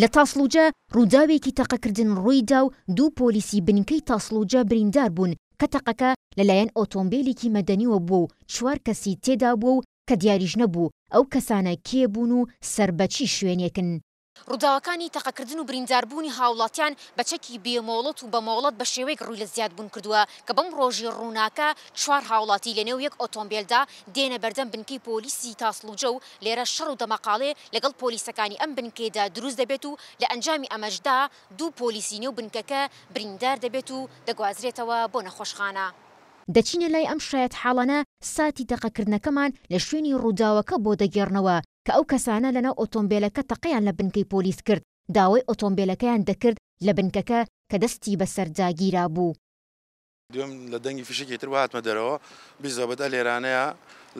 لە تاسلوجە ڕووداوێکی تەقەکردن ڕوویدا و دوو پۆلیسی بنکەی تاسلوجە بریندار بوون کە تەقەکە لەلایەن ئۆتۆمبیلێکی مەدەنیوە بوو و چوار کەسی تێدا بوو و کە دیاریژ نەبوو ئەو کەسانە کێبوون و سربەچی شوێنێکن ڕووداوەکانی تەقەکردن و برینداربوونی هاوڵاتیان بەچەکی بێمۆڵەت و بەمۆڵەت بە شێوەیەک ڕووی لە زیاد بوون کردووە کە بەم ڕۆژی ڕووناکە چوار هاوڵاتی لەنێو یەک ئۆتۆمبیلدا دێنە بەردەم بنکەی پۆلیسی تاسلوجە و لێرە شەڕ و دەمەقالێ لەگەڵ پۆلیسەکانی ئەم بنکێدا دروست دەبێت و لە ئەنجامی ئەمەشدا دوو پۆلیسی نێو بنکەکە بریندار دەبێت و دەگوازرێتەوە بۆ نەخۆشخانە. دەچینە لای ئەم شایەت حاڵانە ساتی دەقەکردنەکەمان لە شوێنی ڕووداوەکە بۆ دەگێڕنەوە کە ئەو لنا لەناو ئۆتۆمبیلەکە تەقیان لە بنکەی پۆلیس کرد داوای ئۆتۆمبیلەکەیان دەکرد لە بنکەکە کە دەستی بە سەرجاگیرا بوو. دوێم لە دەنگی فشکی تر هاتمە دەرەوە بیزەبەدا لێرانەیە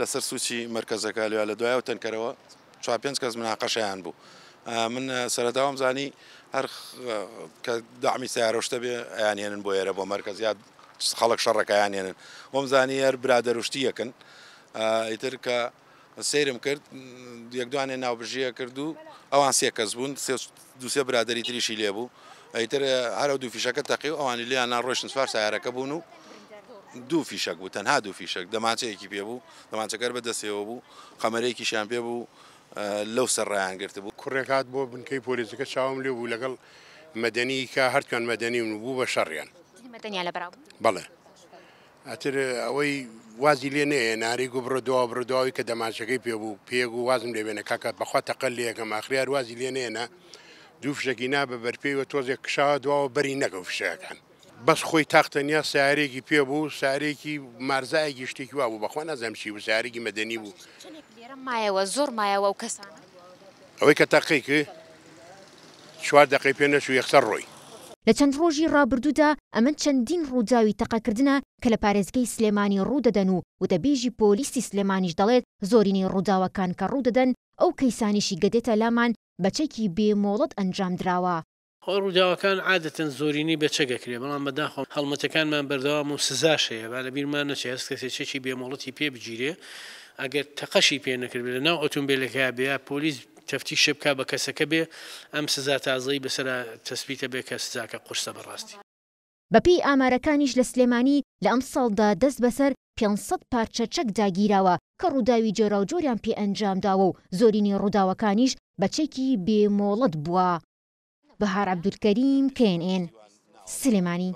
لەسەر سوچی مرکزەکەلویا لە دوایە و تەنکەرەوە چا پێنج کەس مناقەشیان بوو. من سەرداوام زانی هەر کە دامی سیارۆشتە بێ ئەیانێنن بۆ ێرە بۆ مرکزیات خەڵک شەڕەکەیانێنن وەم زانی هەر برادەروشتی یەکن ئیتر آه، کە سیرم کرد یەک دوانێ ناوبژە کرد و ئەوان سێ کەس بوون دوسێ برادری تریشی لێبوو ئەیتر هەرە دو فیشەکە تەقی و ئەوانی لێیان نان ڕۆشن سوار سایارەکە بوون و دوو فیشک بوو تەنها دوو فیشک دەماچەیەکی پێ بوو دەماچەکەر بەدەستەوە بوو خەمەرەیەکی شان پێ بوو لەو سەرڕیان گرت بوو کوڕێکات بۆ بنکەی پۆلیسەکە چاوم لێ بوو لەگەڵ مەدەنی کا هەرتوان مەدەنی و بوو بە شەڕیان بەڵێ ئەتر ئەوەی وازی لێ نەیە ناری و بڕ دوا بڕداوی کە دەماچەکەی پێبوو پێگو وازم لێبێنە کاکە بەخوا تەقل لێەکە ماخریار وازی لێ نێنە دووفشەکی نا بە بەرپێوە تۆزێک کشاوە دواوە بەری نەگەڵ فشەکان. بەس خۆی تاختەنیا سیارێکی پێ بوو سارێکی مارزایەکی شتێکی وا بوو بەخوا نەزەمشی و سارێکی مەدەنی بوو مایەوە زۆر مایەوە و کەسان ئەوەی کە تاقیکە چوار دقی پێ نەشو یەخسەر ڕۆی لە چەند ڕۆژی ڕابردوودا ئەمە چەندین ڕووداوی تەقەکردنە کە لە پارێزگەی سلێمانی ڕوودەدەن و وتەبێژی پۆلیسی سلێمانیش دەڵێت زۆرینەی ڕووداوەکان کە ڕوودەدەن ئەو کەیسانیشی گەدێتە لامان بەچێکی بێمۆڵەت ئەنجام درراوە. ڕووداوەکان عادەتەن زۆرینی بەچەگەکرێ بەڵام بەداخۆم هەڵمەتەکانمان بەردەوام و سزاشەیە با لە بیرمان نەچێ هەست کەسێکی بێمەڵەتی پێ بگیرێ ئەگەر تەقەشی پێ نەکرد لە ناو ئۆتۆمبیلەکە بێ پۆلیس تەفتی شبکە بە کەسەکە بێ ئەم سزا تازایی بەسەر تەسبیتە بێ کە سزاکە قورسە بەڕاستی. بەپی ئامارەکانیش لە سلێمانی لە ئەم ساڵدا دەست بەسەر 500 پارچە چەک داگیراوە کە ڕووداوی جێرا و جۆریان پێ ئەنجامداوە و زۆرینی ڕووداوەکانیش بەچێکی بێمۆڵەت بووە. بەهار عبدولکەریم KNN سلێمانی.